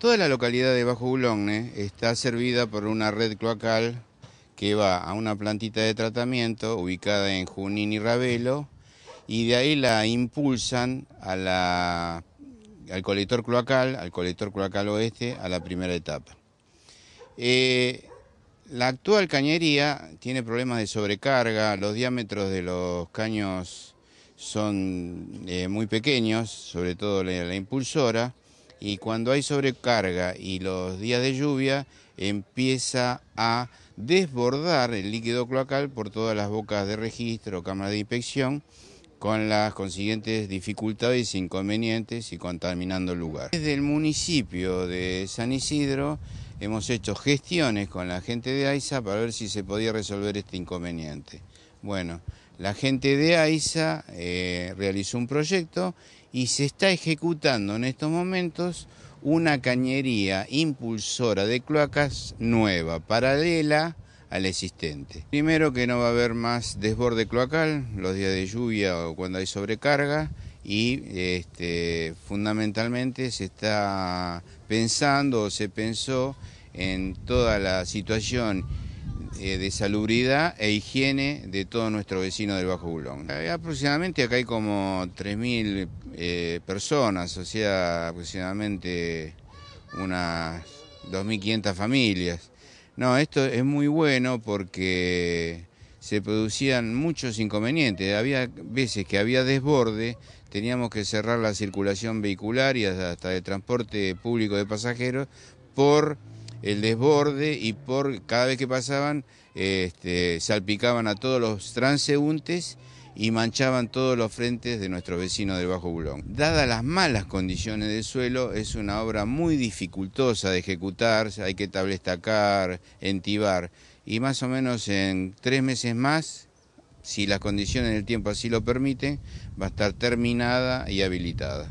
Toda la localidad de Bajo Bulogne está servida por una red cloacal que va a una plantita de tratamiento ubicada en Junín y Ravelo y de ahí la impulsan al colector cloacal, al colector cloacal oeste, a la primera etapa. Eh, la actual cañería tiene problemas de sobrecarga, los diámetros de los caños son eh, muy pequeños, sobre todo la impulsora, y cuando hay sobrecarga y los días de lluvia empieza a desbordar el líquido cloacal por todas las bocas de registro, cámara de inspección, con las consiguientes dificultades, e inconvenientes y contaminando el lugar. Desde el municipio de San Isidro hemos hecho gestiones con la gente de AISA para ver si se podía resolver este inconveniente. Bueno, la gente de AISA eh, realizó un proyecto y se está ejecutando en estos momentos una cañería impulsora de cloacas nueva, paralela al existente. Primero que no va a haber más desborde cloacal los días de lluvia o cuando hay sobrecarga y este, fundamentalmente se está pensando o se pensó en toda la situación eh, de salubridad e higiene de todo nuestro vecino del Bajo Bulón. aproximadamente acá hay como 3.000 eh, personas, o sea, aproximadamente unas 2.500 familias. No, esto es muy bueno porque se producían muchos inconvenientes. Había veces que había desborde, teníamos que cerrar la circulación vehicular y hasta el transporte público de pasajeros por el desborde y por cada vez que pasaban este, salpicaban a todos los transeúntes y manchaban todos los frentes de nuestro vecino del Bajo Bulón. Dadas las malas condiciones del suelo, es una obra muy dificultosa de ejecutar, hay que tablestacar, entivar y más o menos en tres meses más, si las condiciones del tiempo así lo permiten, va a estar terminada y habilitada.